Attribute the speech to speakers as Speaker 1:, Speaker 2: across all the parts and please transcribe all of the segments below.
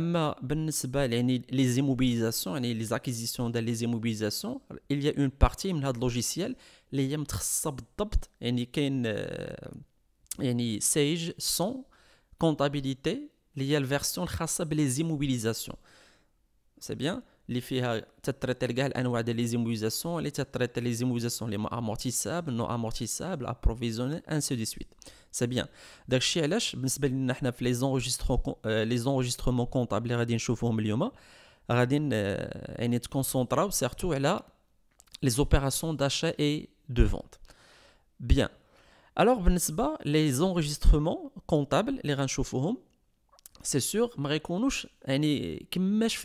Speaker 1: Ben les immobilisations et les acquisitions de les immobilisations il y a une partie il de logiciel les y a m tre sable top sans comptabilité il y a version le chasseble les immobilisations c'est bien l'effet à les immobilisations les cette les immobilisations les amortissables non amortissables approvisionner ainsi de suite c'est bien Donc, euh, les enregistrements comptables surtout les opérations d'achat et de vente bien alors c'est pas les enregistrements comptables les c'est sûr marie et qui mech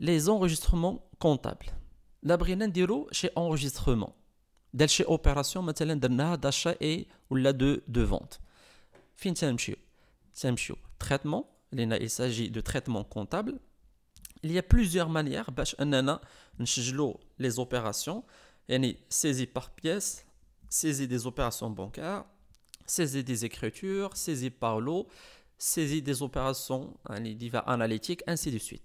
Speaker 1: les enregistrements comptables. D'abord, nous chez enregistrement. c'est chez opération, maintenant, d'achat et ou la de, de vente. Fin de traitement. Il s'agit de traitement comptable. Il y a plusieurs manières de les opérations. Yani, saisie par pièce, saisie des opérations bancaires, saisie des écritures, saisie par lot, saisie des opérations hein, analytiques, ainsi de suite.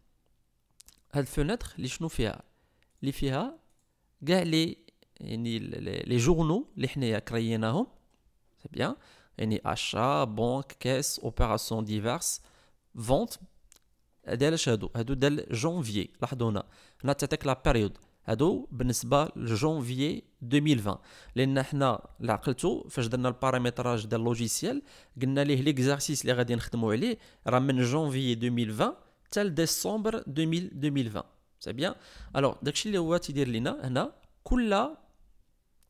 Speaker 1: Hal fenêtre, liche ce fait, l'effet gèle les les journaux l'ipne a créé c'est bien, l'ipne achats banques caisses opérations diverses ventes. Del shadow c'est del janvier l'adonna. Nota la période c'est بالنسبة janvier 2020. L'ipne la culture fait le paramétrage du logiciel qu'nalé l'exercice l'ipne a été moeli janvier 2020. حتى لديسمبر 2020 سي بيان الوغ داكشي اللي هو تيدير لينا هنا كل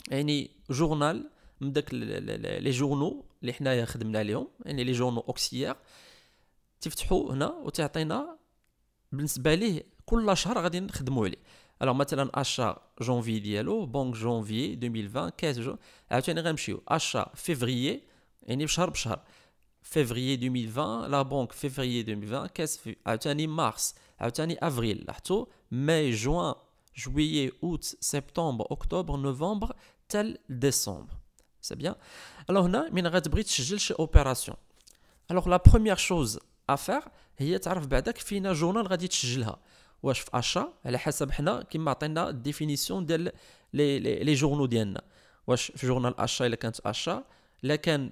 Speaker 1: يعني جورنال من داك لي جورنو اللي حنايا خدمنا عليهم يعني لي جورنو اوكسيير تفتحوا هنا وتعطينا بالنسبه ليه كل شهر غادي نخدموا عليه الوغ مثلا اشا جونفي ديالو بونك جونفي 2020 كاز عاوتاني غنمشيو اشا فيفريي يعني بشهر بشهر février 2020 la banque février 2020 qu'est-ce qu'est-ce, عاوتاني mars, attendi avril, l'acto mai, juin, juillet, août, septembre, octobre, novembre, tel décembre. C'est bien Alors, on a une opération. Alors, la première chose à faire, c'est de fina la journée غادي تسجلها واش في اشا على حسب حنا كيما عطينا الديفينيسيون ديال لي لي جورنو ديالنا واش في جورنال اشا الا كانت اشا الا كان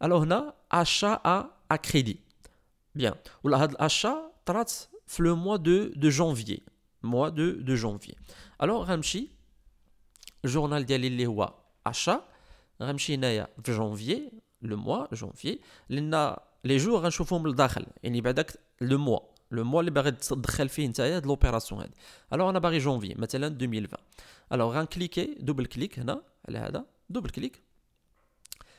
Speaker 1: Alors a achat à, à crédit. Bien. Ou l'achat dans le mois de, de janvier. Mois de, de janvier. Alors, Ramchi, journal d'Ali achat. Ramchi Naya, janvier, le mois, janvier. Les jours, Ramchoufom hein, le pas Et le mois. Le mois, les barres de l'opération. Hein. Alors, on a barré janvier, maintenant 2020. Alors, on cliquer, double clic, hein, là, double clic.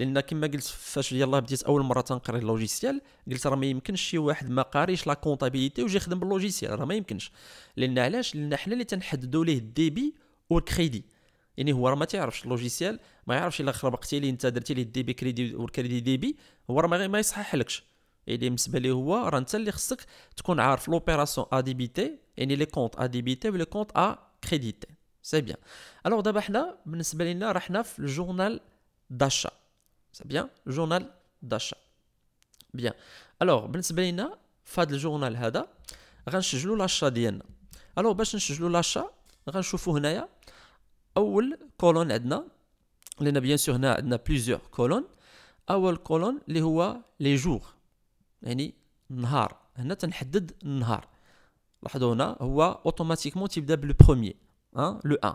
Speaker 1: لان كما قلت فاش يلاه بديت اول مره تنقري اللوجيسيال قلت راه ما يمكنش شي واحد ما قاريش لا كونطابيليتي ويجي يخدم باللوجيسيال راه ما يمكنش لان علاش لان حنا اللي تنحددوا ليه الديبي والكريدي يعني هو راه ما تعرفش اللوجيسيال ما يعرفش الا خربقتي لي انت درتي ليه الديبي كريدي والكريدي ديبي هو راه ما يصحح لكش يعني بالنسبه ليه هو راه انت اللي خصك تكون عارف لوبيراسيون تي يعني لي كونط تي ولي كونط ا كريديتي سي بيان الوغ دابا حنا بالنسبه لنا راه حنا في الجورنال داشا C'est bien, journal d'achat. Bien. Alors, بالنسبة لينا فهاد الجورنال هذا غنسجلوا لاشا ديالنا. alors باش نسجلوا لاشا غنشوفوا هنايا اول كولون عندنا لان بيان سور هنا عندنا بليزيور كولون اول كولون اللي هو لي جور يعني النهار هنا تنحدد النهار لاحظوا هنا هو اوتوماتيكمون تيبدا le ها لو 1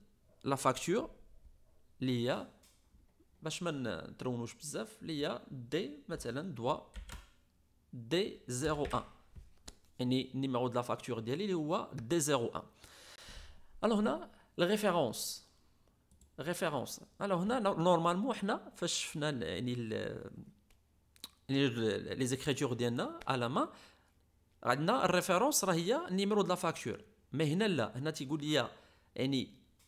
Speaker 1: La facture, lia y a, je vais vous D, je vais D01. Et le numéro de la facture, il est D01. Alors, on a la référence. Alors, on normalement, on a les écritures de à la main. On a la référence, le numéro de la facture. Mais on a la référence, on a la référence.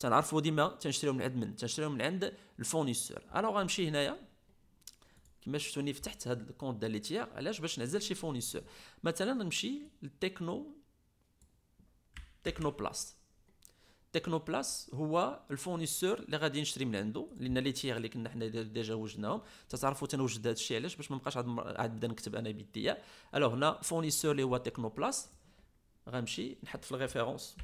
Speaker 1: تنعرفوا ديما تنشريو من عند من تنشريو من عند الفونيسور الوغ غنمشي هنايا كما شفتوني فتحت هاد الكونت ديال لي تيير علاش باش نعزل شي فونيسور مثلا نمشي للتكنو تكنو بلاس تكنو بلاس هو الفونيسور اللي غادي نشري من عنده لان لي تيير اللي كنا حنا ديجا وجدناهم تتعرفوا تنوجد هذا الشيء علاش باش ما نبقاش عاد نبدا نكتب انا بيديا الو هنا فونيسور اللي هو تكنو بلاس غنمشي نحط في الريفيرونس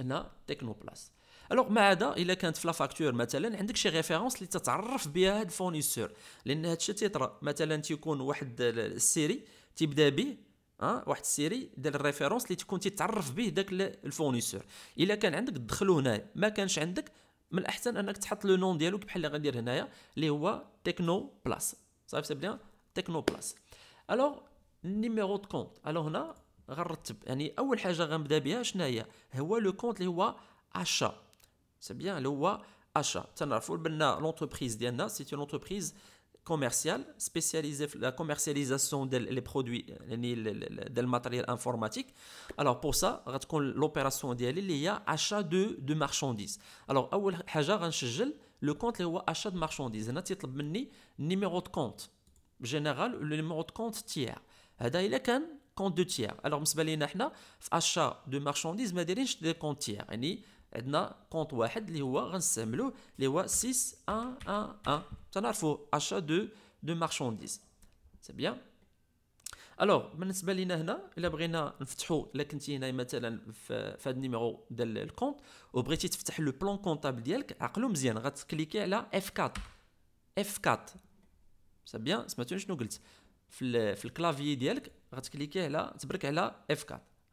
Speaker 1: هنا تكنو بلاس الوغ ما عدا الا كانت في فاكتور مثلا عندك شي ريفيرونس اللي تتعرف بها هاد الفورنيسور لان هادشي تيطرا مثلا تيكون واحد السيري تيبدا به اه واحد السيري ديال الريفيرونس اللي تكون تتعرف به داك الفورنيسور الا كان عندك دخلو هنايا ما كانش عندك من الاحسن انك تحط لو نون ديالو بحال اللي غندير هنايا اللي هو تكنو بلاس صافي سي تكنو بلاس الوغ نيميرو دو كونت الوغ هنا غنرتب يعني اول حاجه غنبدا بها شنو هي هو لو كونت اللي هو اشا C'est bien, le wa achat. Ben, l'entreprise Diana, c'est une entreprise commerciale spécialisée dans la commercialisation des produits, des matériels informatiques. Alors pour ça, l'opération il y a achat de, de marchandises. Alors, le compte, le achat de marchandises. On a le numéro de compte. Général, le numéro de compte tiers. Il y a compte de tiers. Alors, nous avons achat de marchandises, mais des compte tiers. عندنا كونت واحد اللي هو غنستعملوه اللي هو 6111 تنعرفوا اشا دو دو مارشانديز سي بيان الوغ بالنسبه لينا هنا الا بغينا نفتحوا الا كنتي هنا مثلا في هذا النيميرو ديال الكونت وبغيتي تفتح لو بلون كونطابل ديالك عقلو مزيان غتكليكي على اف 4 اف 4 سي بيان سمعتوني شنو قلت في, في الكلافيي ديالك غتكليكي على تبرك على اف 4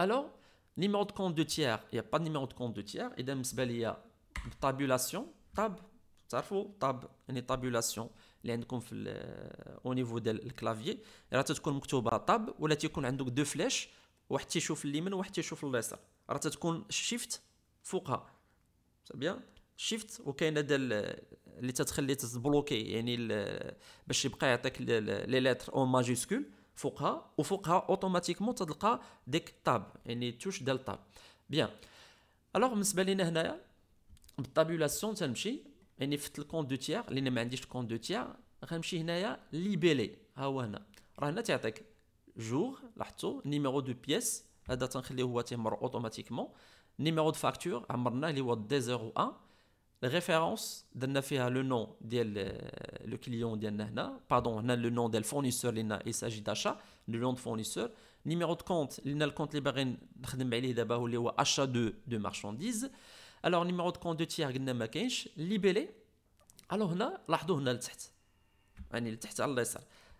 Speaker 1: Alors, numéro de compte de tiers, il n'y a pas de numéro de compte de tiers. Et d'un il y a tabulation, tab, ça faut, tab, une tabulation اللي عندكم في au niveau ديال الكلافيي راه تتكون مكتوبه طاب ولا تيكون عندك دو فلاش واحد تيشوف اليمين وواحد تيشوف une راه تتكون شيفت فوقها سي بيان شيفت وكاينه ديال اللي تتخلي تبلوكي يعني باش يبقى يعطيك لي لتر اون ماجيسكول فوقها وفوقها اوتوماتيكمون تلقى ديك طاب يعني توش ديال طاب بيان الوغ بالنسبه لينا هنايا بالطابيولاسيون تنمشي يعني فت الكونت دو تيار لان ما عنديش الكونت دو تيار غنمشي هنايا ليبيلي ها هو هنا راه هنا تيعطيك جور لاحظتوا نيميرو دو بيس هذا تنخليه هو تيمر اوتوماتيكمون نيميرو دو فاكتور عمرنا اللي هو 0 1 la référence le nom d'elle euh, le client pardon le nom d'elle fournisseur lina il s'agit d'achat le nom de fournisseur numéro de compte lina le compte libérin d'annabelle d'abord ou achat de de marchandises alors numéro de compte de tiers s'agit de libellé alors là on a le on a le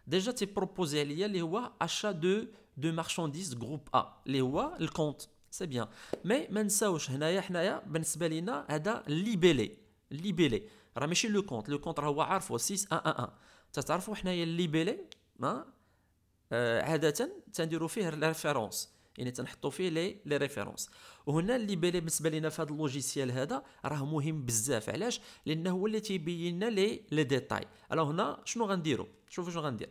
Speaker 1: déjà c'est proposé à l'ia les achat de de marchandises groupe a les le compte سي بيان مي ما نساوش هنايا حنايا بالنسبه لينا هذا ليبيلي ليبيلي راه ماشي لو كونت لو كونت راه هو عارفو 6 1 1 1 تتعرفوا حنايا ليبيلي ما آه عاده تنديروا فيه ريفيرونس يعني تنحطوا فيه لي لي ريفيرونس وهنا اللي بالي بالنسبه لنا في هذا اللوجيسيال هذا راه مهم بزاف علاش لانه هو اللي تيبين لنا لي لي ديتاي الو هنا شنو غنديروا شوفوا شنو غندير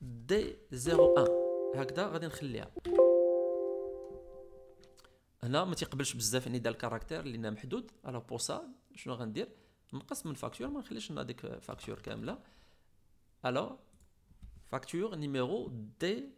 Speaker 1: دي 01 هكذا غادي نخليها هنا ما تيقبلش بزاف يعني ديال الكاركتير لان محدود على بوسا شنو غندير نقص من فاكتور ما نخليش لنا ديك فاكتور كامله الو فاكتور نيميرو دي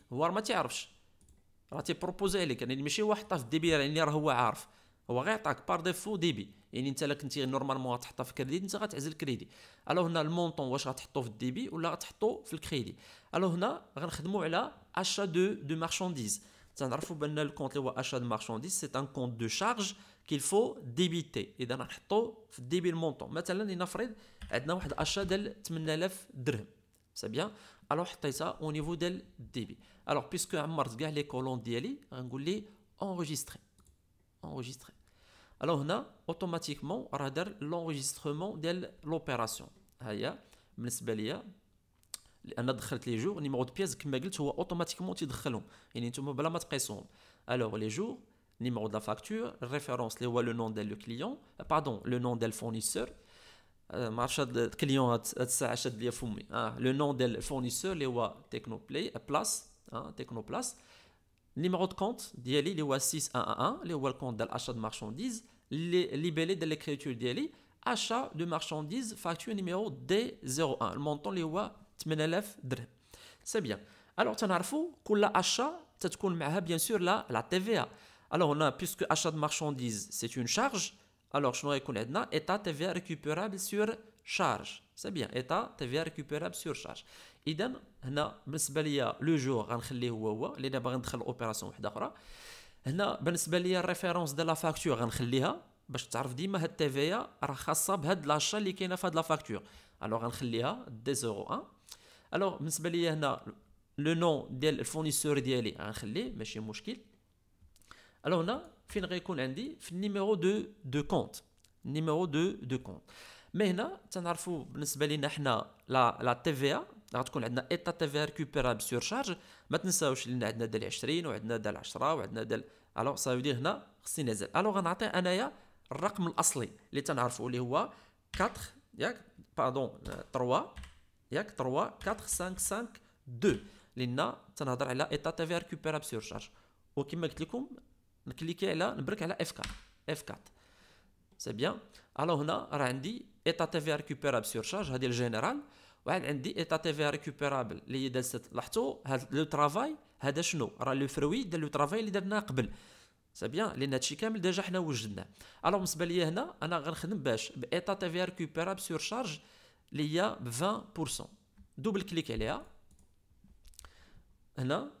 Speaker 1: هو راه ما تيعرفش راه تيبروبوزي عليك يعني ماشي واحد حطها في الديبي يعني راه هو عارف هو غير عطاك بار ديفو ديبي يعني انت لا كنتي نورمالمون غتحطها في كريدي انت غتعزل كريدي الو هنا المونطون واش غتحطو في الديبي ولا غتحطو في الكريدي الو هنا غنخدمو على اشا دو دو مارشانديز تنعرفوا بان الكونت اللي هو اشا دو مارشانديز سي ان كونت دو شارج كيل فو ديبيتي اذا غنحطو في الديبي المونطون مثلا لنفرض عندنا واحد اشا ديال 8000 درهم سي بيان الو حطيتها او نيفو ديال الديبي Alors, puisque Ammar a les colons hein, un on enregistré, les enregistrer. Enregistrer. Alors, on a automatiquement radar l'enregistrement de l'opération. Aya, on a les jours, numéro de pièce, comme je dit, automatiquement, tu dis le nom. Il n'y Alors, les jours, numéro de la facture, référence, les le nom de le client, euh, pardon, le nom del fournisseur. Euh, marcha de client, ça bien fumé. Ah, le nom de fournisseur, les voies Technoplay, place. Hein, technoplace. Numéro de compte ديالي les 6111 le compte de l'achat de marchandises, marchandises libellé de l'écriture ديالي achat de marchandises facture numéro D01 le montant bien. Alors 8000 bien C'est bien. Alors, تنعرفوا l'achat, achat تتكون hein, bien sûr la la TVA alors on a puisque achat de marchandises c'est une charge alors, je connais état TVA récupérable sur charge. C'est bien, état TVA récupérable sur charge. إذا هنا بالنسبة ليا لو جور غنخليه هو هو لأن باغي vous أوبيراسيون وحدة أخرى. هنا بالنسبة ليا la ديال لا فاكتور غنخليها باش تعرف ديما هاد التيفيا راه خاصة بهاد لاشا اللي كاينه فهاد لا فاكتور. غنخليها دي de ليا هنا لو نون ديال الفونيسور ديالي ماشي مشكل. Alors, هنا فين غيكون عندي في النيميرو دو دو كونت النيميرو دو دو كونت مي هنا تنعرفوا بالنسبه لنا حنا لا لا تي في ا غتكون عندنا ايتا تي في ريكوبيراب سور شارج ما تنساوش لان عندنا دال 20 وعندنا دال 10 وعندنا دال الوغ سا فيدير هنا خصني نعزل الوغ غنعطي انايا الرقم الاصلي اللي تنعرفوا اللي هو 4 ياك باردون 3 ياك 3 4 5 5 2 لان تنهضر على ايتا تي في ريكوبيراب سور شارج وكما قلت لكم نكليكي على نبرك علي اف 4 اف F4 سي بيان الو هنا راه عندي ايتا تي في ريكوبيرابل شارج هذه الجينيرال وعاد عندي ايتا تي في ريكوبيرابل اللي هي دازت لاحظتوا هذا لو ترافاي هذا شنو راه لو فروي ديال لو ترافاي اللي درناه قبل سي بيان لان هادشي كامل ديجا حنا وجدناه الو بالنسبه ليا هنا انا غنخدم باش بايتا تي في ريكوبيرابل شارج اللي هي ب 20% دوبل كليك عليها هنا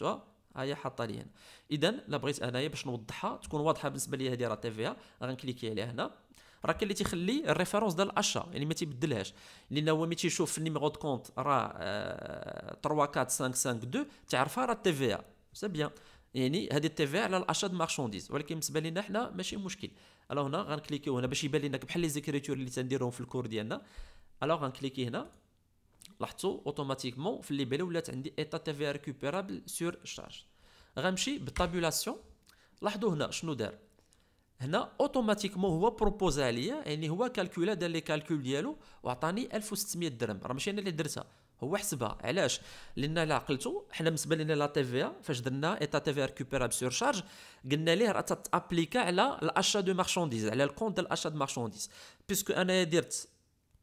Speaker 1: شفتوها ها هي حاطه لي هنا اذا لا بغيت انايا باش نوضحها تكون واضحه بالنسبه لي هذه راه تي في غنكليكي عليها هنا راه كاين اللي تيخلي الريفيرونس ديال الاشا يعني ما تيبدلهاش لان هو ملي تيشوف في النيميرو دو كونت راه 3 4 5 5 2 تعرفها راه تي في سي بيان يعني هذه التي في على الاشا د مارشونديز ولكن بالنسبه لنا حنا ماشي مشكل الو هنا غنكليكيو هنا باش يبان لنا بحال لي زيكريتور اللي تنديرهم في الكور ديالنا الو غنكليكي هنا لاحظتوا اوتوماتيكمون في الليبيل ولات عندي ايتا تي في ريكوبيرابل سور شارج غنمشي بالطابولاسيون لاحظوا هنا شنو دار هنا اوتوماتيكمون هو بروبوزا عليا يعني هو كالكولا دار لي كالكول ديالو وعطاني 1600 درهم راه ماشي انا اللي درتها هو حسبها علاش لان لا عقلتو حنا بالنسبه لنا لا تي في فاش درنا ايتا تي في ريكوبيرابل سور شارج قلنا ليه راه تابليكا على الاشا دو مارشانديز على الكونت ديال الاشا دو مارشانديز بيسكو انايا درت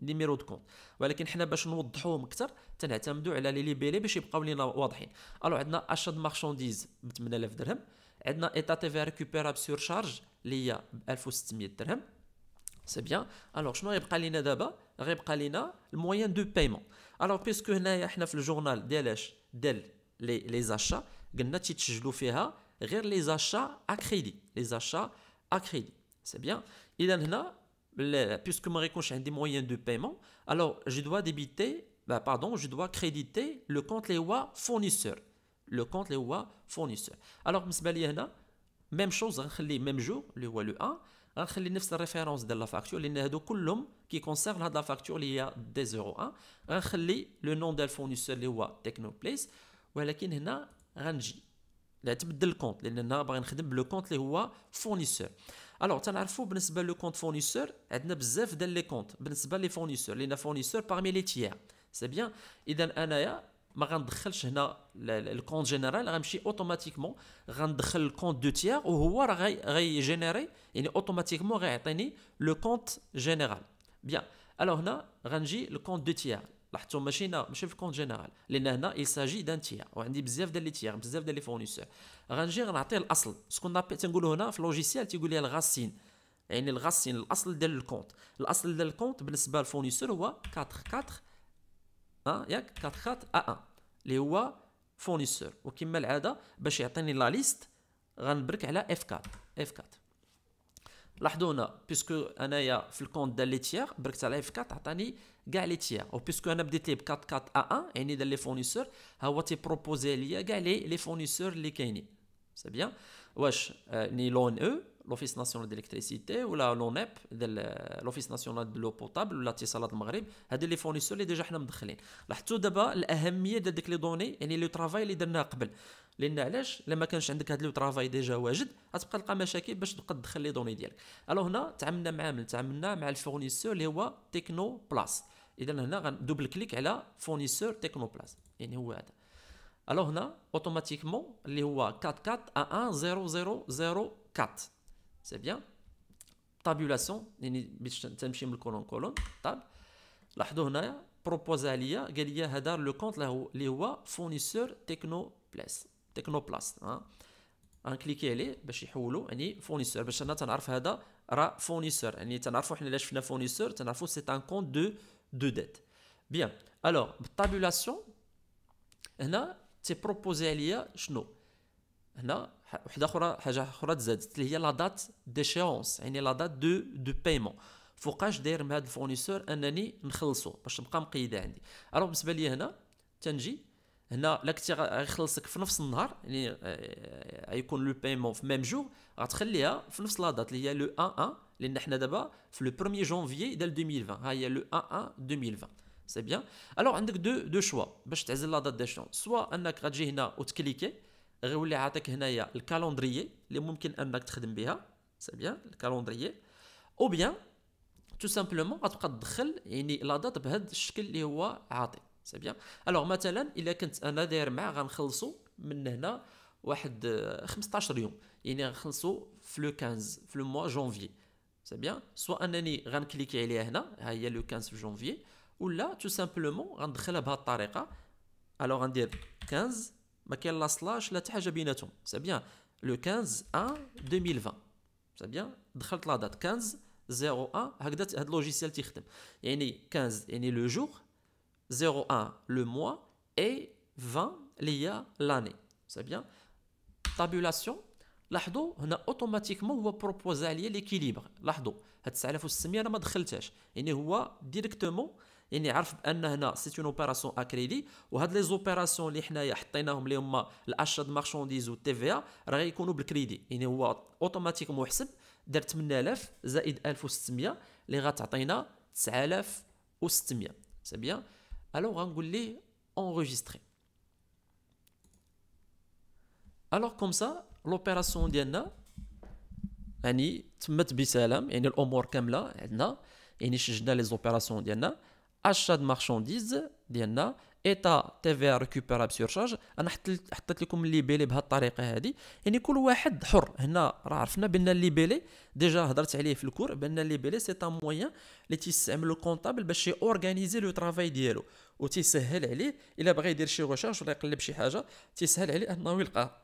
Speaker 1: نيميرو دو كونت ولكن حنا باش نوضحوهم اكثر تنعتمدوا على لي ليبيلي باش يبقاو لينا واضحين الو عندنا اشد مارشانديز ب 8000 درهم عندنا ايتا تي في ريكوبيراب سور شارج اللي هي ب 1600 درهم سي بيان الوغ شنو غيبقى لينا دابا غيبقى لينا الموان دو بايمون الوغ بيسكو هنايا حنا في الجورنال ديال اش ديال لي لي زاشا قلنا تيتسجلوا فيها غير لي زاشا ا كريدي لي زاشا ا كريدي سي بيان اذا هنا puisque mon a des moyens de paiement, alors je dois débiter, bah, pardon, je dois créditer le compte les OA fournisseur. Le compte les fournisseur. Alors, même chose, hein, les mêmes jours, le OA le 1, les même référence de la facture, les de qui concerne la facture, il y a des hein, hein, les le nom de fournisseur, les OA Technoplace, ou Le compte, le compte les bah, OA alors tu en as reçu, par exemple le compte fournisseur, et ne présente dans le compte, par exemple les fournisseurs, les fournisseurs parmi les tiers. C'est bien. Il en aya, magandrechena le compte général, ramchi automatiquement, magandrech le compte de tiers, au moment régénéré, il est automatiquement réétabli le compte général. Bien. Alors on a rangi le compte de tiers. لاحظتوا ماشي هنا ماشي في الكونت جينيرال لان هنا ساجي دان تيير وعندي بزاف ديال لي تيير بزاف ديال لي فورنيسور غنجي غنعطيه الاصل سكون تنقولوا هنا في لوجيسيال تيقول لي الغاسين يعني الغاسين الاصل ديال الكونت الاصل ديال الكونت بالنسبه للفورنيسور هو 4 4 ها ياك 4 4 ا 1 اللي هو فورنيسور وكما العاده باش يعطيني لا ليست غنبرك على اف 4 اف 4 لاحظوا هنا بيسكو انايا في الكونت ديال لي تيير بركت على اف 4 عطاني كاع لي تيير او بيسكو انا بديت ليه ب 4 4 ا 1 يعني دار لي فورنيسور ها هو تي بروبوزي ليا كاع لي لي فونيسور اللي كاينين سي بيان واش آه، ني يعني لون او e. لوفيس ناسيونال ديليكتريسيتي ولا لونيب ديال لوفيس ناسيونال دو لو بوطابل ولا اتصالات المغرب هادو لي فونيسور اللي ديجا حنا مدخلين لاحظتوا دابا الاهميه ديال ديك لي دوني يعني لو ترافاي اللي درناه قبل لان علاش لما كانش عندك هاد لو ترافاي ديجا واجد غتبقى تلقى مشاكل باش تبقى تدخل لي دوني ديالك الو هنا تعاملنا مع من تعاملنا مع الفورنيسور اللي هو تكنو بلاس اذا هنا غندوبل كليك على فورنيسور تكنو بلاس يعني هو هذا الو هنا اوتوماتيكمون اللي هو 44 a 1 0 0 0 4 C'est bien. Tabulation. Je vais aller dans le colonne-colonne. Tab. Regardez ici. Proposal. Il y a le compte qui est le fournisseur Technoplast. On clique ici pour le changer. C'est le fournisseur. Parce que là, tu sais que fournisseur. Tu sais pourquoi c'est un fournisseur. Tu c'est un compte de de dettes. Bien. Alors, tabulation. Ici, c'est propose à lui ce qu'il وحده اخرى حاجه اخرى تزادت اللي هي لا دات ديشيونس يعني لا دات دو دو بايمون فوقاش داير مع هذا الفورنيسور انني نخلصو باش تبقى مقيده عندي الو بالنسبه لي هنا تنجي هنا لا كنتي غيخلصك في نفس النهار يعني غيكون لو بايمون في ميم جور غتخليها في نفس لا دات اللي هي لو 1 1 لان حنا دابا في لو 1 جونفي ديال 2020 ها هي لو 1 1 2020 سي بيان الو عندك دو دو شوا باش تعزل لا دات ديشون سوا انك غتجي هنا وتكليكي غيولي عاطيك هنايا الكالوندريي اللي ممكن انك تخدم بها سي بيان الكالوندريي او بيان تو سامبلومون غتبقى تدخل يعني لا دات بهذا الشكل اللي هو عاطي سي بيان الوغ مثلا الا كنت انا داير مع غنخلصو من هنا واحد 15 آه، يوم يعني غنخلصو في لو 15 في لو موا جونفي سي بيان سوا انني غنكليكي عليها هنا ها هي لو 15 في جونفي ولا تو سامبلومون غندخلها بهذه الطريقه الوغ غندير 15 ma celles slash la tu as déjà bien c'est bien le 15 1 2020 c'est bien d'après la date 15 01 ce logiciel tiré et est 15 il est le jour 01 le mois et 20 il l'année c'est bien tabulation là on a automatiquement une proposition liée l'équilibré là je cette cellule semi on a est directement يعني عرف بان هنا سيت اون اوبيراسيون اكريدي وهاد لي زوبيراسيون اللي حنايا حطيناهم اللي هما الاشا د مارشونديز والتي في ا إيه راه غيكونوا بالكريدي يعني هو اوتوماتيك محسب دار 8000 زائد 1600 اللي غتعطينا 9600 سي بيان الو غنقول ليه انريجستري الوغ كوم سا لوبيراسيون ديالنا يعني تمت بسلام يعني الامور كامله عندنا يعني شجنا لي زوبيراسيون ديالنا achat de marchandises ديالنا ايتا تي في ريكوبيراب سيرشارج انا حطيت حطيت لكم بهذه الطريقه هذه يعني كل واحد حر هنا راه عرفنا بان الليبيلي ديجا هضرت عليه في الكور بان الليبيلي سي ان مويان اللي تيستعمل الكونطابل باش يورغانيزي لو ترافاي ديالو وتيسهل عليه الا بغى يدير شي ريشيرش ولا يقلب شي حاجه تيسهل عليه انه يلقى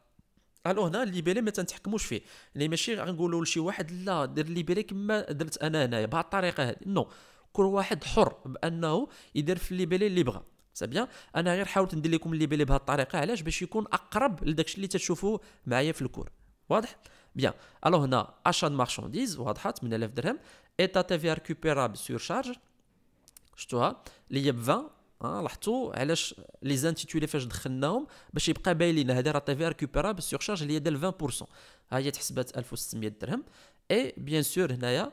Speaker 1: الو هنا الليبيلي ما تنتحكموش فيه يعني ماشي غنقولوا لشي واحد لا دير الليبيلي كما درت انا هنايا الطريقه هذه نو no. كل واحد حر بانه يدير في الليبيلي اللي بغى سي بيان انا غير حاولت ندير لكم الليبيلي بهذه الطريقه علاش باش يكون اقرب لداكشي اللي تشوفوه معايا في الكور واضح بيان الو هنا اشا مارشانديز واضحه 8000 درهم ايتا تي في ريكوبيرابل سور شارج شفتوها اللي هي ب 20 آه لاحظتوا علاش لي زانتيتولي فاش دخلناهم باش يبقى باين لينا هذه راه تي في ريكوبيرابل سور شارج اللي هي ديال 20% ها هي تحسبات 1600 درهم اي بيان سور هنايا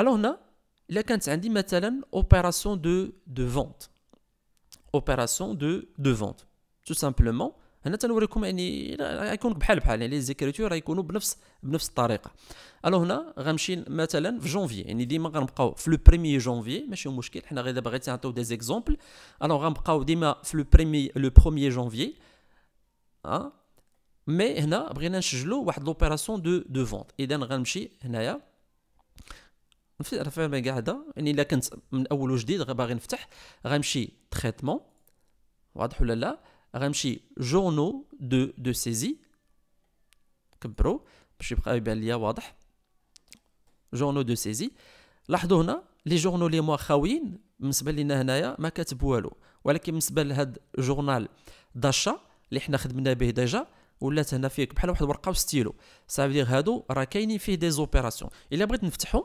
Speaker 1: Alors là, il y a dit مثلا opération de, de vente. Opération de, de vente. Tout simplement, هنا تنوريكم يعني غيكون بحال بحال يعني الزيكريتور غيكونوا بنفس بنفس الطريقه الو هنا غنمشي مثلا في جونفي يعني ديما غنبقاو في لو بريمي جونفي ماشي مشكل حنا غير دابا غير تنعطيو دي زيكزومبل الو غنبقاو ديما في لو بريمي لو بروميي جونفي ها مي هنا بغينا نسجلوا واحد لوبيراسيون دو دو فونت اذا غنمشي هنايا انا فاهم قاعده يعني الا كنت من اول وجديد باغي نفتح غنمشي تريتمون واضح ولا لا غنمشي جورنو دو دو سيزي كبروا باش يبقى يبان ليا واضح جورنو دو سيزي لاحظوا هنا لي جورنو لي موا خاويين بالنسبه لينا هنايا ما كاتب والو ولكن بالنسبه لهاد جورنال داشا اللي حنا خدمنا به ديجا ولات هنا فيه بحال واحد ورقه وستيلو دير هادو راه كاينين فيه دي زوبيراسيون الا بغيت نفتحهم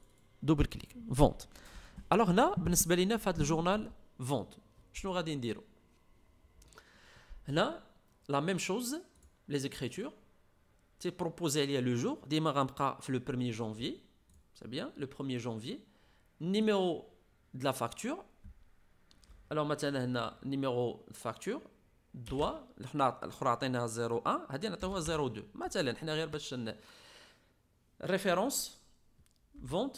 Speaker 1: double clic vente alors là بالنسبه لينا في هذا journal vente شنو غادي نديرو هنا la même chose les écritures c'est proposé عليا le jour demain غنبقى le 1er janvier c'est bien le 1er janvier numéro de la facture alors مثلا هنا numéro de facture دوا حنا الاخرى عطيناها 01 هذه نعطيوها 02 مثلا حنا غير باش référence vente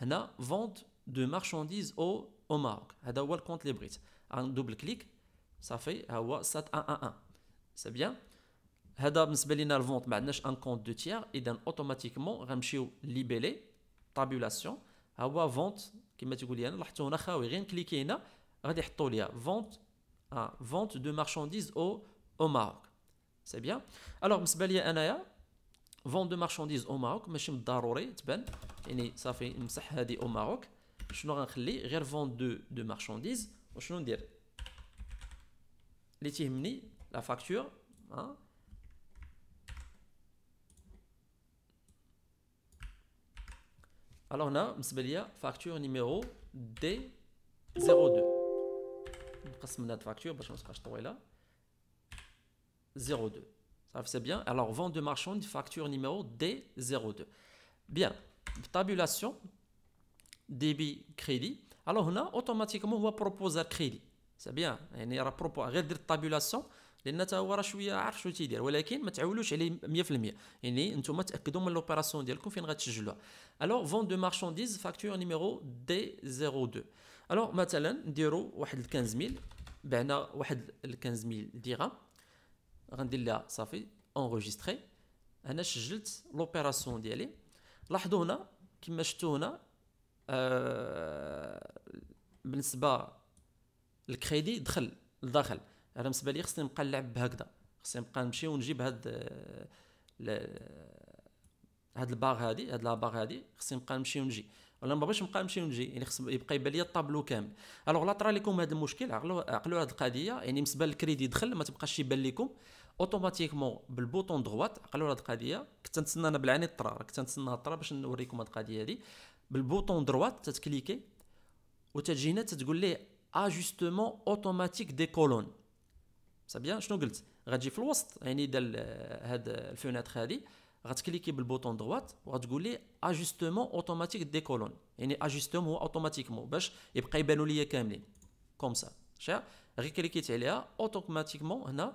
Speaker 1: a vente de marchandises au, au Maroc. Là, le compte les Brits. Un double clic, ça fait 7111. C'est bien. Là, nous avons vente, mais bah, un compte de tiers. Et donc, automatiquement, nous avons libellé, tabulation. Nous avons vente, qui m'a dit, nous avons rien cliqué. Nous avons vente, ah, vente de marchandises au, au Maroc. C'est bien. Alors, nous vente, Vente de marchandises au Maroc, je vais vous donner et ça fait une chose qu'on a au Maroc. Je vais vous donner un exemple, de marchandises, je vais vous dire. Je vais vous la facture. Hein. Alors, je vais vous donner la facture numéro D02. Je vais vous donner la facture, je vais vous donner là 02. Ça, c'est bien. Alors, vente de marchandises facture numéro D02. Bien. Tabulation, débit, crédit. Alors, on a automatiquement, on va proposer crédit. C'est bien. On va proposer, غير دير الطابولاسيون لان هو راه شويه عارف شنو تيدير ولكن ما تعولوش عليه 100% يعني نتوما تاكدوا من لوبيراسيون ديالكم فين غتسجلوها Alors, vente de مارشانديز facture numéro d 02 الوغ مثلا نديروا واحد 15000 بعنا واحد 15000 غندير لها صافي اونغوجيستري هنا سجلت لوبيراسيون ديالي لاحظوا هنا كما شفتوا هنا آه بالنسبه الكريدي دخل لداخل انا بالنسبه لي خصني نبقى نلعب بهكذا خصني نبقى نمشي ونجيب هاد آه، هاد الباغ هادي هاد لا باغ هادي خصني نبقى نمشي ونجي ولا ما بغيتش نبقى نمشي ونجي يعني خص يبقى يبان لي الطابلو كامل الوغ لا طرا لكم هذا المشكل عقلوا عقلوا هاد القضيه يعني بالنسبه للكريدي دخل ما تبقاش يبان لكم اوتوماتيكمون بالبوطون دغوات عقلوا هاد القضيه كنت نتسنى انا بالعاني الطرا كنت نتسنى الطرا باش نوريكم هاد القضيه هادي بالبوطون دروات تتكليكي وتجينا تتقول ليه اجوستمون اوتوماتيك دي كولون بيان شنو قلت غتجي في الوسط يعني ديال هاد الفوناتر هادي غتكليكي بالبوطون دروات وغتقول لي اجوستمون اوتوماتيك دي كولون يعني اجوستمون هو اوتوماتيكمون باش يبقى يبانوا ليا كاملين كوم سا شاف غير كليكيت عليها اوتوماتيكمون هنا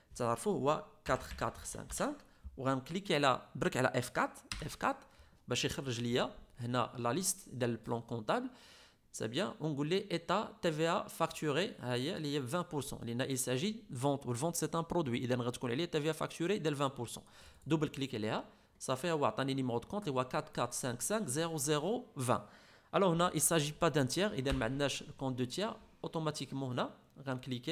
Speaker 1: Ça va faire 4455. On clique sur bah, F4. On Ici la liste du plan comptable. C'est bien. On a le TVA facturé. Il y a 20%. Il s'agit de vente. Vente, c'est un produit. Il y a TVA facturé de 20%. Double-cliquez sur le f le numéro de compte. Il 44550020. Alors, il ne s'agit pas d'un tiers. Il y a le compte de tiers. Automatiquement, on clique.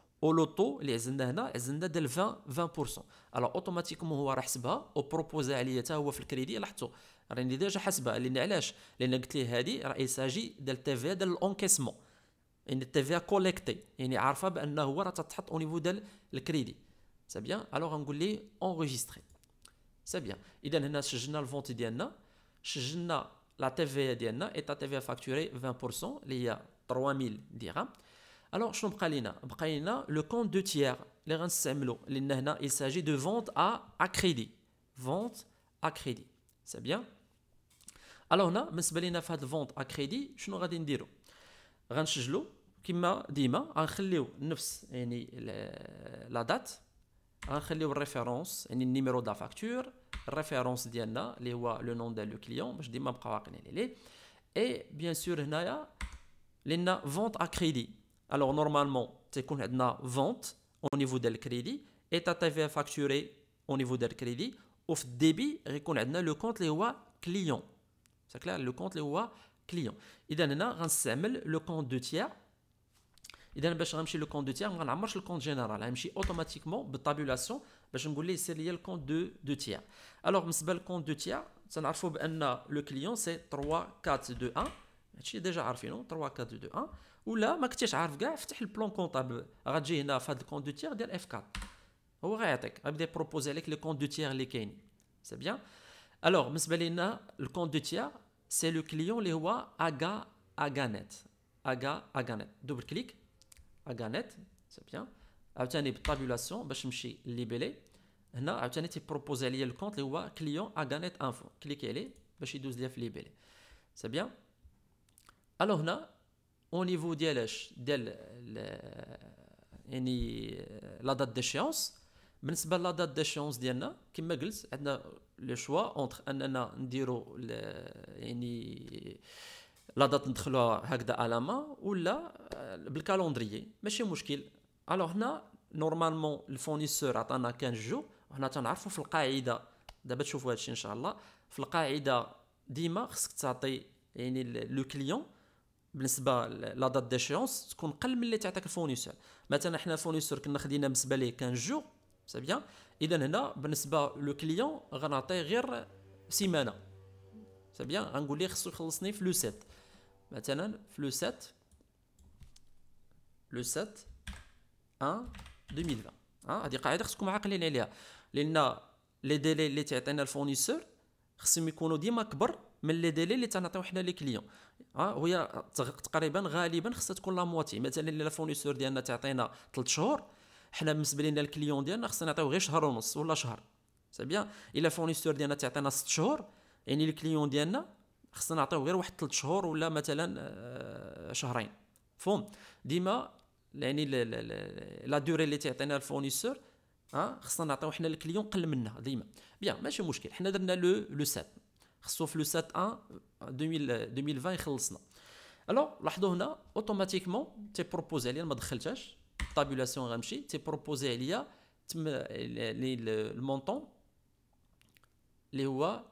Speaker 1: او لوطو اللي عزلنا هنا عزلنا ديال 20 20% الوغ اوتوماتيكمون هو راه حسبها وبروبوزا عليا حتى هو في الكريدي لاحظتوا راني ديجا حاسبها لان علاش لان قلت ليه هذه راه ايساجي ديال تي في ديال الانكيسمون يعني تي في كوليكتي يعني عارفه بانه هو راه تتحط او نيفو ديال الكريدي سي بيان الوغ غنقول لي اونغيستري سي بيان اذا هنا سجلنا الفونتي ديالنا سجلنا لا تي في ديالنا اي تي في فاكتوري 20% اللي هي 3000 درهم Alors, je suis le compte de tiers, il s'agit de vente à, crédit. Vente à crédit, c'est bien. Alors, là, je suis fait vente à crédit, je suis en dire. la date, la référence, le numéro de facture, référence d'Yana, le nom de le client, je et bien sûr, vente à crédit. Alors normalement, c'est qu'on a vente au niveau du crédit et ta TVA facturée au niveau du crédit. Au débit, on a le compte les client. C'est clair, le compte les client. Et on a le compte de tiers. Et donc, باش غنمشي le compte de tiers, on a le compte général, غنمشي hein, automatiquement بالtabulation tabulation, نقول ben, ليه le compte de tiers. Alors le compte de tiers, سنعرفوا بان le client c'est 3 4 2 1 déjà ديجا non 3 4 2 1 ou là, je vais vous le plan comptable, il a fait le compte de tiers de f 4 Vous voyez, je proposer le compte de tiers C'est bien. Alors, le compte de tiers, c'est le client qui est Aga Aganet. double clic Aganet. C'est bien. Je vais vous dire, je vais vous dire, je vais vous vous vous او نيفو ديال ديال يعني لا دات ديشيونس بالنسبه لا دات ديشيونس ديالنا كما قلت عندنا لو شوا اونتر اننا نديرو يعني لا دات ندخلوها هكذا على ما ولا آه، بالكالندري ماشي مشكل الو هنا نورمالمون الفونيسور عطانا كان جو هنا تنعرفوا في القاعده دابا تشوفوا هادشي ان شاء الله في القاعده ديما خصك تعطي يعني لو كليون بالنسبه لا دات ديشونس تكون قل من اللي تعطيك الفونيسور مثلا حنا الفونيسور كنا خدينا بالنسبه ليه 15 جو سي بيان اذا هنا بالنسبه لو كليون غنعطيه غير سيمانه سي بيان غنقول ليه خصو يخلصني في لو 7 مثلا في لو 7 لو 7 1 2020 ها هذه قاعده خصكم عاقلين عليها لان لي ديلي اللي تعطينا الفونيسور خصهم يكونوا ديما كبر من لي ديلي اللي تنعطيو حنا لي كليون ها وهي تقريبا غالبا خصها تكون لا موتي مثلا الا فونيسور ديالنا تعطينا 3 شهور حنا بالنسبه لنا الكليون ديالنا خصنا نعطيو غير شهر ونص ولا شهر سي بيان الا فونيسور ديالنا تعطينا 6 شهور يعني الكليون ديالنا خصنا نعطيو غير واحد 3 شهور ولا مثلا آه، شهرين فهم ديما يعني لا دوري اللي تعطينا الفورنيسور ها خصنا نعطيو حنا الكليون قل منها ديما بيان ماشي مشكل حنا درنا لو لو سات خصو في لو 7 1 2020 يخلصنا الو لاحظوا هنا اوتوماتيكمون تي بروبوزي عليا ما دخلتهاش طابولاسيون غنمشي تي بروبوزي عليا تم المونطون اللي هو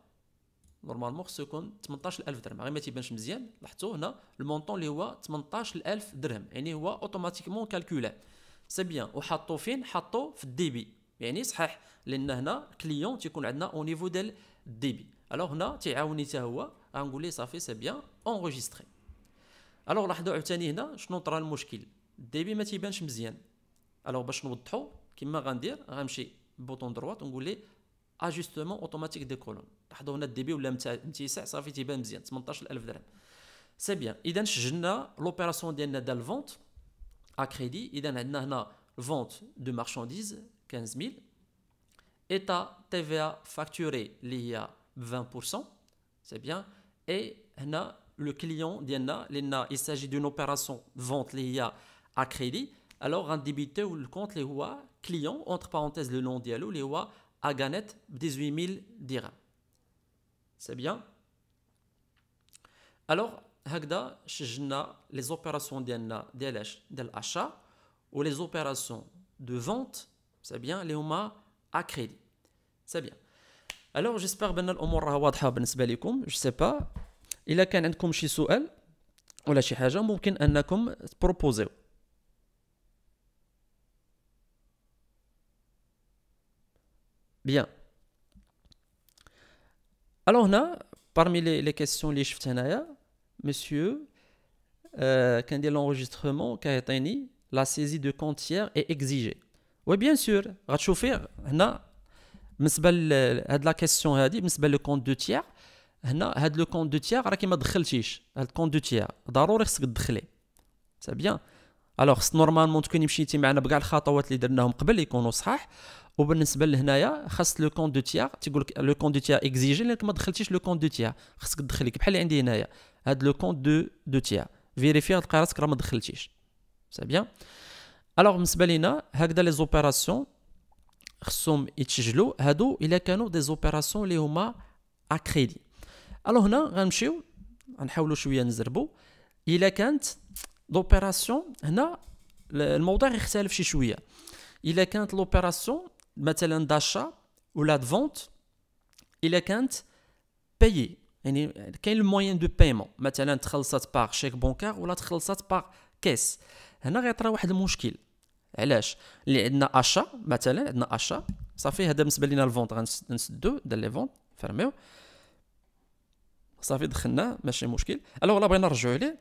Speaker 1: نورمالمون خصو يكون 18000 درهم غير ما تيبانش مزيان لاحظتوا هنا المونطون اللي هو 18000 درهم يعني هو اوتوماتيكمون كالكولا سي بيان وحطوا فين حطوا في الديبي يعني صحيح لان هنا كليون تيكون عندنا او نيفو ديال الديبي alors هنا تيعاوني حتى هو c'est bien. صافي سي بيان لاحظوا هنا شنو طرا المشكل ما باش غندير غنمشي بوطون ولا صافي تيبان مزيان 18000 درهم bien. ديالنا عندنا هنا 15000 ايتا تي في ا اللي هي 20%, c'est bien. Et le client, il s'agit d'une opération vente liée à crédit. Alors, un débiteur ou le compte, les client, entre parenthèses, le nom de les ouah, à Ganet, 18 000 dirhams. C'est bien. Alors, Hagda, j'ai les opérations d'achat ou les opérations de vente, c'est bien, les à crédit. C'est bien j'espère j'espère que الامور راه واضحه بالنسبه لكم sais y a parmi les, questions les chefs monsieur euh, quand l'enregistrement la saisie de compte tiers est exigée oui bien sûr بالنسبه لهاد لا كيسيون هادي بالنسبه لو كونت دو تيير هنا هاد لو كونت دو تيير راكي ما دخلتيش هاد كونت دو تيير ضروري خصك تدخليه سي بيان الوغ خص نورمالمون تكوني مشيتي معنا بكاع الخطوات اللي درناهم قبل يكونوا صحاح وبالنسبه لهنايا خاص لو كونت دو تيير تيقول لك لو كونت دو تيير اكزيجي لانك ما دخلتيش لو كونت دو تيير خاصك تدخليك بحال اللي عندي هنايا هاد لو كونت دو دو تيير فيريفي تلقى راسك راه ما دخلتيش سي بيان الوغ بالنسبه لينا هكذا لي زوبيراسيون خصهم يتسجلوا هادو الا كانوا دي زوبيراسيون اللي هما اكريدي الو هنا غنمشيو غنحاولوا شويه نزربوا الا كانت لوبيراسيون هنا الموضوع يختلف شي شويه الا كانت لوبيراسيون مثلا داشا ولا دفونت الا كانت بايي يعني كاين الموين دو بايمون مثلا تخلصات باغ شيك بونكار ولا تخلصات باغ كيس هنا غيطرا واحد المشكل علاش اللي عندنا اشا مثلا عندنا اشا صافي هذا بالنسبه لينا الفونت غنسدو دار لي فونت فرميو صافي دخلنا ماشي مشكل الوغ لا بغينا نرجعو ليه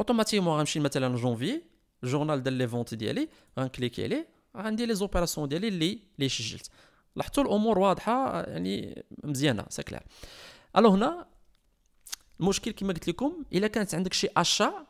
Speaker 1: اوتوماتيكمون غنمشي مثلا جونفي جورنال ديال لي فونت ديالي غنكليكي عليه غندير لي زوبيراسيون ديالي اللي اللي سجلت لاحظتوا الامور واضحه يعني مزيانه سا كلير الو هنا المشكل كما قلت لكم الا كانت عندك شي اشا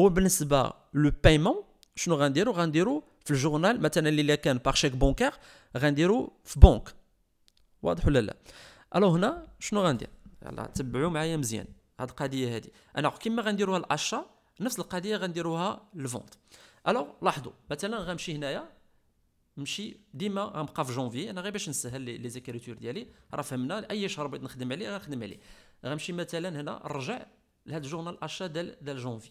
Speaker 1: وبالنسبه لو بايمون شنو غنديرو غنديرو في الجورنال مثلا اللي كان بار شيك بونكار غنديرو في بنك واضح ولا لا الو هنا شنو غندير يلا تبعوا معايا مزيان هاد القضيه هادي انا كيما غنديروها الاشا نفس القضيه غنديروها الفونت الو لاحظوا مثلا غنمشي هنايا نمشي ديما غنبقى في جونفي انا غير باش نسهل لي زيكريتور ديالي راه فهمنا اي شهر بغيت نخدم عليه غنخدم عليه غنمشي مثلا هنا نرجع لهاد الجورنال اشا ديال ديال جونفي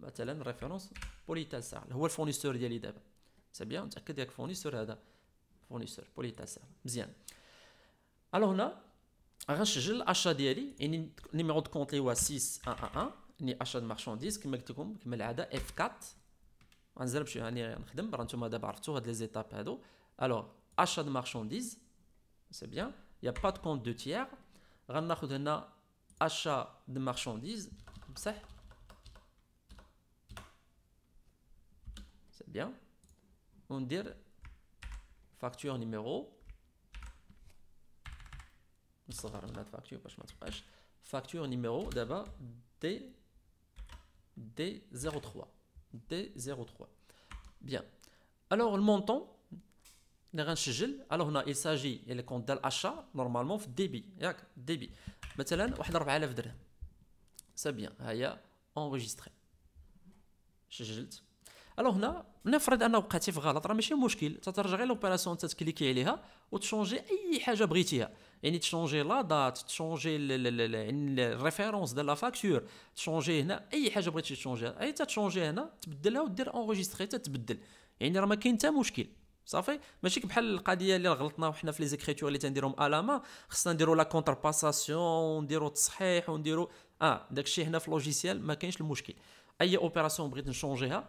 Speaker 1: Par exemple, référence pour l'état fournisseur salaire. C'est C'est bien. On s'assure que c'est le fournisseur. Fournisseur pour l'état de Bien. Alors, ici, on va choisir l'achat. Le numéro de compte est 6111. L'achat de marchandises, comme on le voit, F4. On va essayer de le faire. Vous avez déjà vu les étapes. Alors, achat de marchandises. C'est bien. Il n'y a pas de compte de tiers. On va prendre l'achat de marchandises. C'est c'est bien. On dit facture numéro. facture Facture numéro d'abord D D03. D03. Bien. Alors le montant alors il s'agit il compte d'achat normalement débit débit c'est bien enregistré الو هنا نفرض انا وقعتي في غلط راه ماشي مشكل تترجع غير لوبيراسيون تتكليكي عليها وتشونجي اي حاجه بغيتيها يعني تشونجي لا دات تشونجي الريفيرونس ديال لا فاكتور تشونجي هنا اي حاجه بغيتي تشونجيها اي تتشونجي هنا تبدلها ودير اونغيستري تتبدل يعني راه ما كاين حتى مشكل صافي ماشي بحال القضيه اللي غلطنا وحنا في لي زيكريتور اللي تنديرهم ما خصنا نديرو لا كونتر باساسيون ونديرو التصحيح ونديرو اه داكشي هنا في لوجيسيال ما كاينش المشكل اي اوبيراسيون بغيت نشونجيها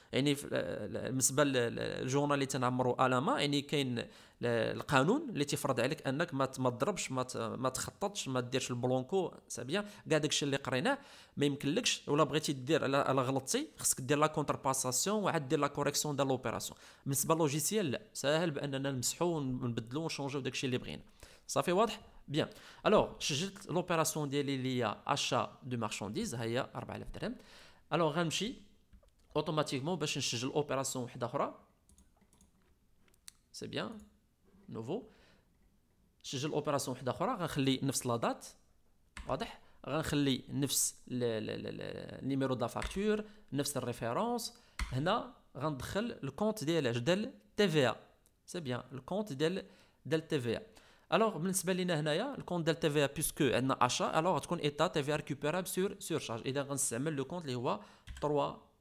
Speaker 1: يعني بالنسبه للجورنال اللي تنعمروا الاما يعني كاين القانون اللي تيفرض عليك انك ما تضربش ما ما تخططش ما ديرش البلونكو سابيا كاع داكشي اللي قريناه ما يمكنلكش ولا بغيتي دير الا غلطتي خصك دير لا كونتر باساسيون وعاد دير لا كوريكسيون ديال لوبيراسيون بالنسبه لوجيسيال لا ساهل باننا نمسحو ونبدلو ونشونجيو داكشي اللي بغينا صافي واضح بيان الوغ سجلت لوبيراسيون ديالي اللي هي اشا دو مارشانديز هي 4000 درهم الوغ غنمشي Automatiquement, pour faire l'opération d'une fois, c'est bien, nouveau. Pour faire l'opération d'une fois, on va mettre la date, on va mettre le numéro de la facture, la référence. Ici, on va le compte de la TVA. C'est bien, le compte de la TVA. Alors, par exemple, ici, le compte de la TVA, on a acheté, alors on va avoir de TVA récupérable sur charge. Donc, on va utiliser le compte de 3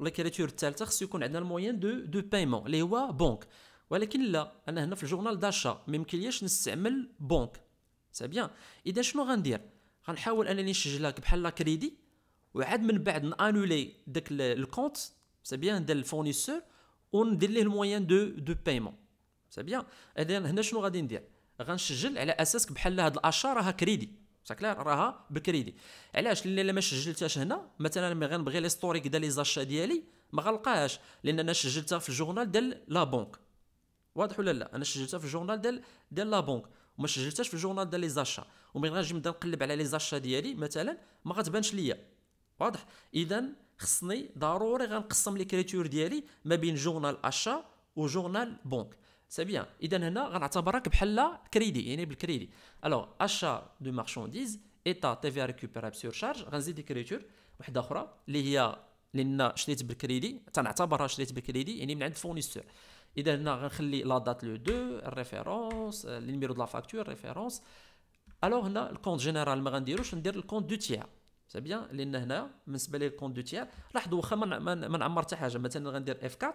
Speaker 1: لا كرياتور الثالثه خصو يكون عندنا الموين دو دو بايمون اللي هو بنك ولكن لا انا هنا في الجورنال داشا ما يمكنليش نستعمل بنك سي بيان اذا شنو غندير غنحاول انني نسجلها بحال لا كريدي وعاد من بعد نانولي داك الكونت سي بيان ديال الفورنيسور وندير ليه الموين دو دو بايمون سي بيان اذا هنا شنو غادي ندير غنسجل على اساس بحال هاد الاشاره راها كريدي كلير راها بكريدي علاش الا ما سجلتهاش هنا مثلا ملي غنبغي لي ستوريك ديال لي زاشا ديالي ما غنلقاهاش لان انا سجلتها في الجورنال ديال لا بونك واضح ولا لا انا سجلتها في الجورنال ديال ديال لا بونك وما سجلتهاش في الجورنال ديال لي زاشا وملي غنجي نبدا نقلب على لي زاشا ديالي مثلا ما غتبانش ليا واضح اذا خصني ضروري غنقسم لي كريتور ديالي ما بين جورنال اشا وجورنال بونك سي بيان اذا هنا غنعتبرك بحال كريدي يعني بالكريدي الوغ اشا دو مارشانديز ايتا تي في ريكوبيراب سور شارج غنزيد كريتور وحده اخرى اللي هي لان شريت بالكريدي تنعتبرها شريت بالكريدي يعني من عند فورنيسور اذا هنا غنخلي لا دات لو دو الريفيرونس النيميرو دو لا فاكتور الريفيرونس الوغ هنا الكونت جينيرال ما غنديروش ندير الكونت دو تيير سي بيان لان هنا بالنسبه لي الكونت دو تيير لاحظوا واخا ما نعمر حتى حاجه مثلا غندير اف 4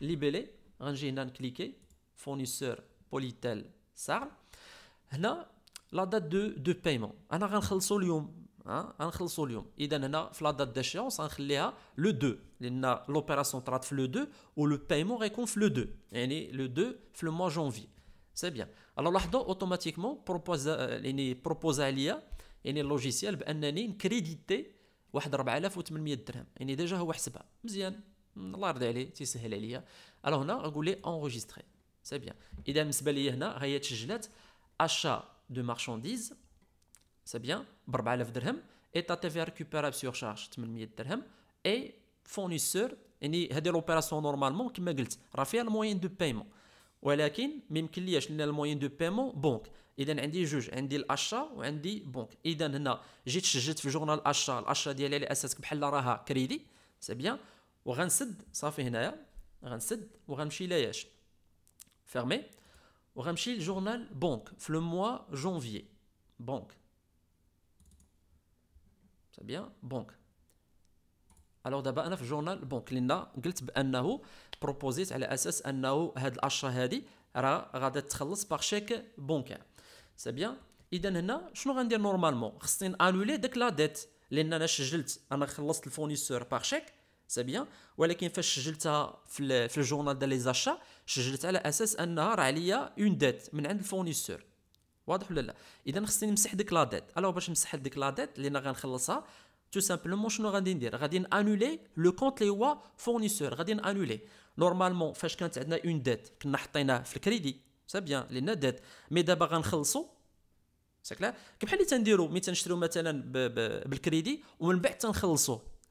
Speaker 1: libellé, rangé nan cliqué, fournisseur Polytel SAR. Là, la date de, de paiement. On a rangé solium. On a solium. Et la date d'échéance, on le 2. L'opération traite le 2 ou le paiement réconfle le 2. Le 2, le mois janvier. C'est bien. Alors, là, automatiquement, propose euh, à l'IA le logiciel, on a crédité 4800 dirhams. Il déjà à 8 bien l'art de l'élite, c'est l'élite, alors on a régulé enregistré, c'est bien. idem ce belienna, rayet chiglet, achat de marchandises, c'est bien, barbaileuf dirhem et à tev récupérable sur charge, tu m'as et fournisseur, et nous fait l'opération normalement qui me goute. Raffir le moyen de paiement. Mais là, il y a le moyen de paiement banque. Il a un juge, un d'achat ou un d'banque. Il a un juge. Je journal achat, l'achat dit l'élite, ça se peut pas l'arrêter, c'est bien. وغنسد صافي هنايا غنسد وغنمشي لياش فيرمي وغنمشي لجورنال بونك في لو موا جونفيي بونك سي بيان بونك الوغ دابا انا في جورنال بونك لان قلت بانه بروبوزيت على اساس انه هاد القشره هادي راه غادا تخلص باغ شيك بونكير سي بيان اذا هنا شنو غندير نورمالمون خصني انولي داك لا ديت لان انا سجلت انا خلصت الفونيسور باغ شيك سي بيان ولكن فاش سجلتها في, في الجورنال ديال لي زاشا سجلت على اساس انها راه عليا اون ديت من عند الفورنيسور واضح ولا لا اذا خصني نمسح ديك لا ديت الو باش نمسح ديك لا ديت اللي انا غنخلصها تو سامبلومون شنو غادي ندير غادي انولي لو كونت اللي هو فورنيسور غادي انولي نورمالمون فاش كانت عندنا اون ديت كنا حطيناه في الكريدي سي بيان لان ديت مي دابا غنخلصو سي كلير كيف اللي تنديرو مي تنشريو مثلا بالكريدي ومن بعد تنخلصوه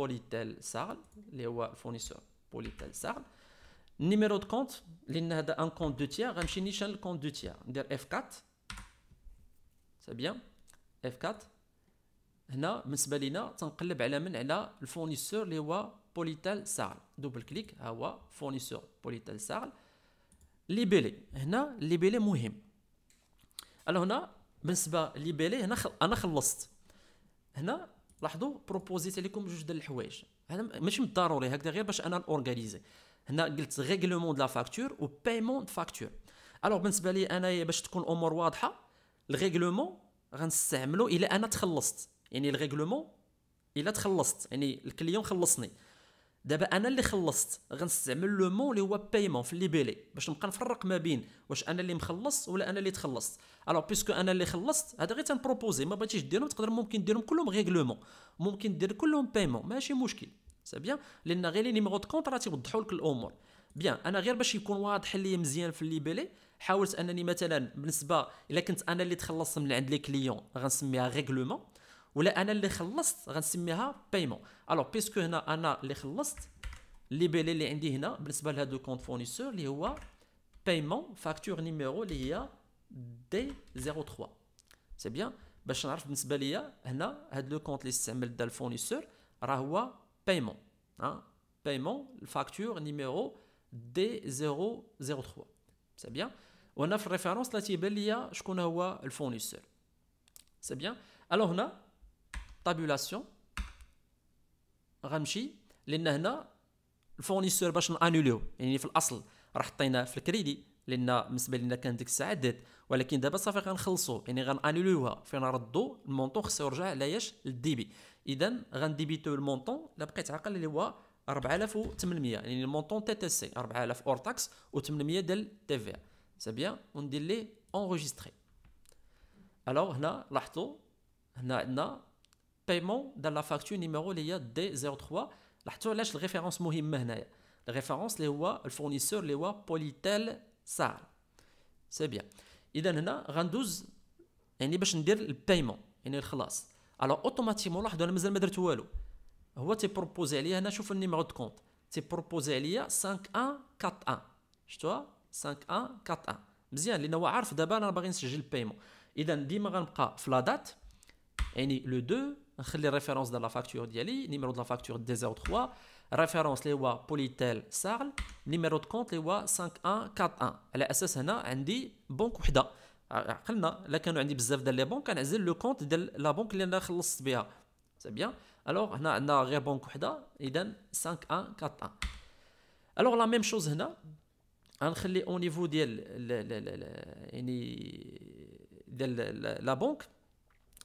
Speaker 1: بوليتيل سارل اللي هو الفورنيسور بوليتيل سارل نيميرو دو كونت لان هذا ان كونت دو تيار غنمشي نيشان الكونت دو تيار ندير اف 4 سي بيان اف 4 هنا بالنسبه لينا تنقلب على من على الفورنيسور اللي هو بوليتال سارل دوبل كليك ها هو فورنيسور بوليتال سارل ليبيلي هنا ليبيلي مهم الو هنا بالنسبه ليبيلي هنا خل... انا خلصت هنا لاحظوا بروبوزيت عليكم جوج ديال الحوايج هذا ماشي بالضروري هكذا غير باش انا اورغانيزي هنا قلت ريغلومون دو لا فاكتور و بايمون دو فاكتور الوغ بالنسبه لي انايا باش تكون الامور واضحه الريغلومون غنستعملو الى انا تخلصت يعني الريغلومون الى تخلصت يعني الكليون خلصني دابا انا اللي خلصت غنستعمل لو مون اللي هو بايمون في الليبيلي باش نبقى نفرق ما بين واش انا اللي مخلص ولا انا اللي تخلصت الوغ بيسكو انا اللي خلصت هذا غير تنبروبوزي ما بغيتيش ديرهم تقدر ممكن ديرهم كلهم ريغلومون ممكن دير كلهم بايمون ماشي مشكل سي بيان لان غير لي نيميرو دو كونت راه تيوضحوا لك الامور بيان انا غير باش يكون واضح لي مزيان في الليبيلي حاولت انني مثلا بالنسبه الا كنت انا اللي تخلصت من عند لي كليون غنسميها ريغلومون On a l'air de Alors, puisque nous avons l'air de payer, nous avons deux comptes fournisseurs, nous avons deux comptes compte fournisseurs, nous avons deux comptes fournisseurs, nous des 03 c'est « bien avons des comptes des comptes fournisseurs, nous paiement, des comptes fournisseurs, nous avons c'est bien hein؟ référence طابولاسيون غنمشي لان هنا الفورنيسور باش نانوليو يعني في الاصل راه حطينا في الكريدي لان بالنسبه لنا كان ديك الساعه ديت ولكن دابا صافي غنخلصو يعني غنانوليوها فين ردو المونطون خصو يرجع لياش للديبي اذا غنديبيتو المونطون الا بقيت عاقل اللي هو 4800 يعني المونطون تي تي سي 4000 اور تاكس و800 ديال تي في سي بيان وندير ليه اونغيستري الوغ هنا لاحظوا هنا عندنا Dans la facture numéro Lia D03, la toile est la référence mohime. La référence les le fournisseur les Polytel politel ça. C'est bien. Il donne la ronde douze et n'est pas dire le paiement et n'est pas là. Alors automatiquement la donne à mes amis de tout à l'eau. Ou à te proposer lien à numéro de compte. C'est proposé lia 5141. Je dois 5141. Bien, les noirs d'abord à la barine. Si j'ai le paiement, il donne d'imagine pas la date le 2 les références de la facture le numéro de la facture 03 référence les polytel Sarl, numéro de compte lesois 5141 La SSN a bon de la banque on le de la banque c'est bien alors on a un banque. 5141 alors la même chose entre les au niveau de la banque.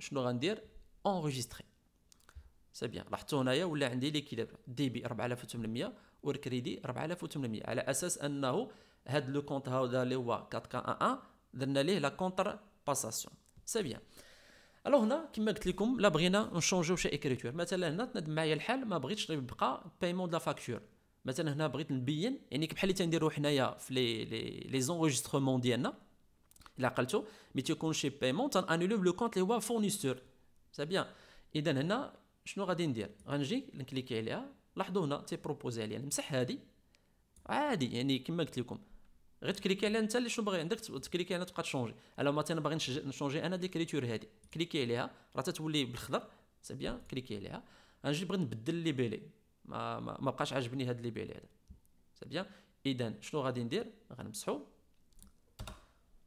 Speaker 1: شنو غندير انريجستري سي بيان لاحظتوا هنايا ولا عندي ليكيليبر دي بي 4800 والكريدي 4800 على اساس انه هاد لو كونت هذا اللي هو 4 كان 1 درنا ليه لا كونتر باساسيون سي بيان الو هنا كما قلت لكم لا بغينا نشونجيو شي اكريتور مثلا هنا تندم معايا الحال ما بغيتش يبقى بايمون دو لا فاكتور مثلا هنا بغيت نبين يعني بحال اللي تنديرو حنايا في لي لي زونغيسترومون ديالنا الا عقلتو مي تيكون شي بايمون تنانوليو لو كونت اللي هو فورنيسور سي بيان اذا هنا شنو غادي ندير غنجي نكليكي عليها لاحظوا هنا تي بروبوزي عليا نمسح هادي عادي يعني كما قلت لكم غير تكليكي عليها انت اللي شنو باغي عندك تكليكي عليها تبقى تشونجي الا ما انا باغي نشونجي انا ديك كريتور هادي كليكي عليها راه تتولي بالخضر سي بيان كليكي عليها غنجي بغيت نبدل لي بيلي ما ما, ما بقاش عاجبني هاد لي بيلي هذا سي بيان اذا شنو غادي ندير غنمسحو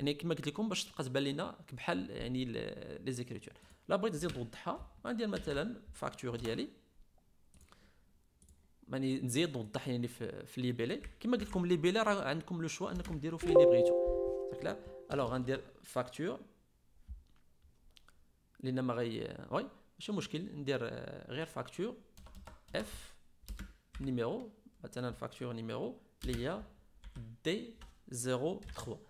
Speaker 1: يعني كما قلت لكم باش تبقى تبان لنا بحال يعني لي زيكريتور لا بغيت نزيد نوضحها غندير مثلا فاكتور ديالي ماني يعني نزيد نوضح يعني في, في لي بيلي كما قلت لكم لي بيلي راه عندكم لو شوا انكم ديروا فيه اللي بغيتو صافي كلا الوغ غندير فاكتور لان ما غي وي ماشي مشكل ندير آه، غير فاكتور اف نيميرو مثلا فاكتور نيميرو اللي هي دي 03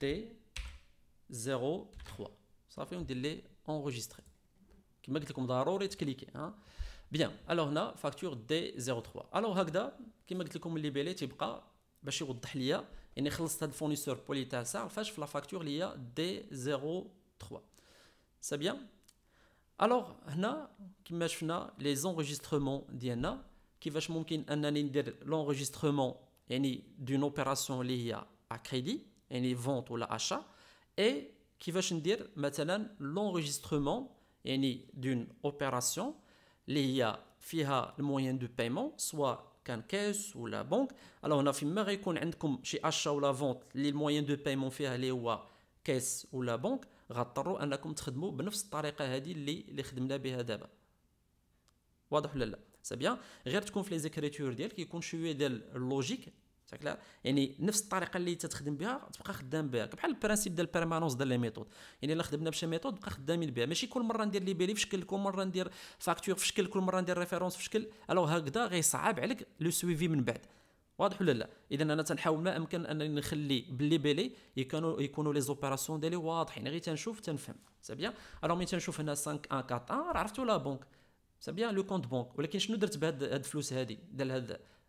Speaker 1: d 03 Ça fait un délai enregistré. Qui m'a dit que je cliquer. Bien, alors facture D03. Alors, Hagda, qui m'a dit que je vais libérer, tu vas faire Et la facture D03. C'est bien? Alors, là, qui m'a les enregistrements d'IANA, qui va faire l'enregistrement d'une opération liée à crédit et les ventes ou la achat et qui veut dire maintenant l'enregistrement d'une opération qui a le moyen de paiement soit qu'un caisse ou la banque alors on affirme avec nous comme chez achat ou la vente les moyens de paiement fait aller ou caisse ou la banque garderont un compte de même de la même manière cette manière là c'est bien garder confie les écritures qui qu'ils continuent de logique شكلا يعني نفس الطريقه اللي تتخدم بها تبقى خدام بها بحال البرانسيب ديال البيرمانونس ديال لي ميثود يعني الا خدمنا بشي ميثود تبقى خدامين بها ماشي كل مره ندير لي بيلي في شكل كل مره ندير فاكتور في شكل كل مره ندير ريفيرونس في شكل الو هكذا غيصعب عليك لو سويفي من بعد واضح ولا لا اذا انا تنحاول ما امكن انني نخلي بلي بيلي يكونوا يكونوا لي زوبيراسيون ديالي واضحين غير تنشوف تنفهم سي بيان الو مي تنشوف هنا 5 1 4 1 لا بونك سي بيان لو كونت بونك ولكن شنو درت بهاد الفلوس هادي ديال هاد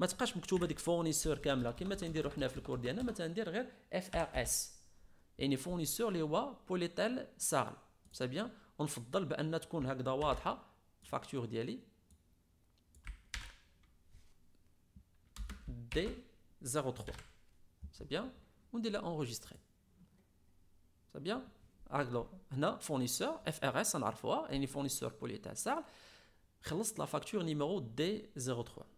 Speaker 1: ما تبقاش مكتوبه ديك فورنيسور كامله كما تنديروا حنا في الكور ديالنا ما تندير غير اف ار اس يعني فورنيسور اللي هو بوليتال سال سي بيان ونفضل بان تكون هكذا واضحه الفاكتور ديالي دي 03 سي بيان وندير لا انريجستري سي بيان اغلو هنا فورنيسور اف ار اس نعرفوها يعني فورنيسور بوليتال سال خلصت لا فاكتور نيميرو دي 03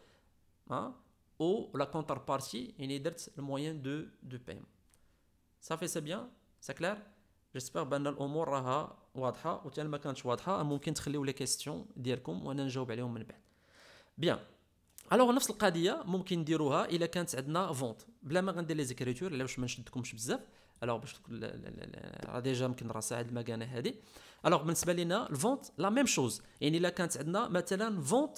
Speaker 1: hein, ou la contrepartie et le moyen de, de paiement. Ça fait c'est bien C'est clair J'espère que الامور راها واضحه وحتى ما كانتش واضحه ممكن تخليو لي كيستيون ديالكم وانا نجاوب عليهم من بعد بيان الوغ نفس القضيه ممكن نديروها الا كانت عندنا فونت بلا ما غندير لي زيكريتور علاش ما نشدكمش بزاف الوغ باش راه ديجا يمكن راه ساعد المكانه هذه الوغ بالنسبه لنا الفونت لا ميم شوز يعني الا كانت عندنا مثلا فونت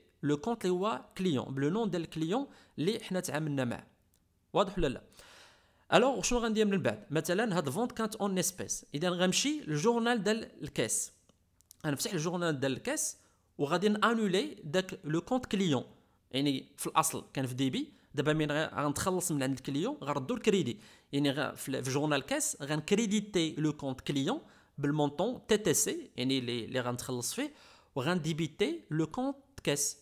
Speaker 1: le compte qui est client, le nom du client avec qui nous travaillons C'est plus ou moins clair Alors, qu'est-ce qu'on va faire ensuite Par exemple, cette vente est en espèces On va dans le journal de la caisse On va ouvrir le journal de la caisse on va annuler le compte client C'est-à-dire qu'il est déjà en débit Dès qu'on va finir avec le client, on va le créditer Donc, dans le journal de la caisse, on va créditer le compte client avec le montant TTC que l'on va on va débiter le compte caisse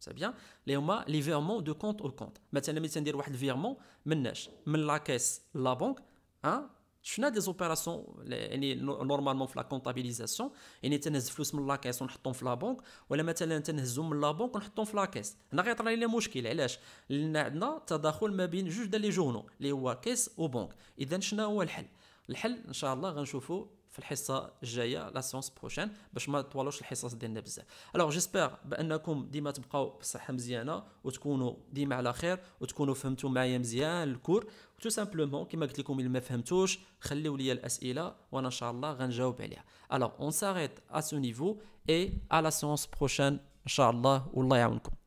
Speaker 1: سي بيان اللي هما لي فيرمون دو كونت او كونت مثلا ملي تندير واحد الفيرمون مناش من لا كاس لا بونك ها شفنا دي زوبيراسيون يعني نورمالمون في لا كونطابيليزاسيون يعني تنهز فلوس من لا كاس ونحطهم في لا بونك ولا مثلا تنهزهم من لا بونك ونحطهم في لا كاس هنا غيطرى لي مشكل علاش لان عندنا تداخل ما بين جوج ديال لي جورنو اللي هو كاس وبونك اذا شنو هو الحل الحل ان شاء الله غنشوفو في الحصه الجايه لا سيونس بروشين باش ما طوالوش الحصص ديالنا بزاف الوغ جيسبر بانكم ديما تبقاو بصحه مزيانه وتكونوا ديما على خير وتكونوا فهمتوا معايا مزيان الكور تو سامبلومون كما قلت لكم الا ما فهمتوش خليو لي الاسئله وانا ان شاء الله غنجاوب عليها الوغ اون ساريت ا سو نيفو اي ا لا سيونس بروشين ان شاء الله والله يعاونكم